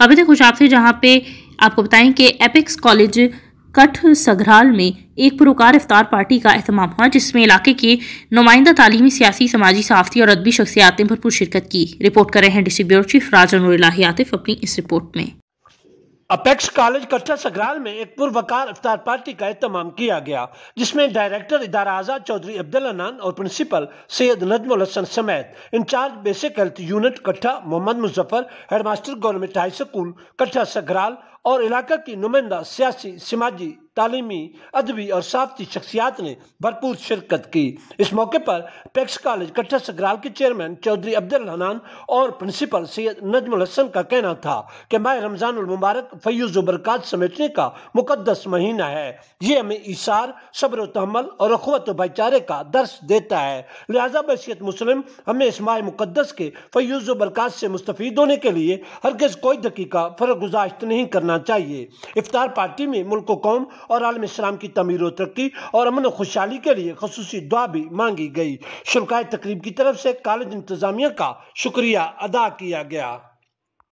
खबर खुशाब से जहाँ पे आपको बताएं कि एपिक्स कॉलेज कठ सघराल में एक पुरकार इफ्तार पार्टी का अहतमाम हुआ जिसमें इलाके के नुमाइंदा तालीमी सियासी समाजी सहाफ़ती और अदबी शख्सियात ने भरपूर शिरकत की रिपोर्ट कर रहे हैं ब्यूरो चीफ राजन आतिफ अपनी इस रिपोर्ट में अपेक्स कॉलेज कटरा सगराल में एक पूर्व वकार अफ्तार पार्टी का एहतमाम किया गया जिसमें डायरेक्टर इदारा आजाद चौधरी अब्दुल अनान और प्रिंसिपल सैयद नजमुल हसन समेत in charge basic health unit Kattha Mohammad Muzaffar headmaster government high school Kattha Sagral और इलाका की नुमाइंदा सियासी समाजी तालीमी अदबी और साफ्ती शख्सियात ने भरपूर शिरकत की इस मौके पर पैक्स कॉलेज कट्ठा सकराल के चेयरमैन चौधरी अब्दुल हनान और प्रिंसिपल सैयद नजमुल हसन का कहना था कि माह रमज़ान मुबारक फयूज़ बरक़ात समेटने का मुकदस महीना है ये हमें इशार सब्र तहमल और अखवत भाईचारे का दर्श देता है लिहाजा बसीत मुस्लिम हमें इस माह मुकदस के फयूज़ बरक़ात से मुस्तफ़ होने के लिए हरगज़ कोई दकीका फर्क गुजाश्त नहीं करना चाहिए इफ्तार पार्टी में मुल्क कौम और आलम इस्लाम की तमीर व तरक्की और अमन खुशहाली के लिए खसूस दुआ भी मांगी गई शुरुआत तकरीब की तरफ से कॉलेज इंतजामिया का शुक्रिया अदा किया गया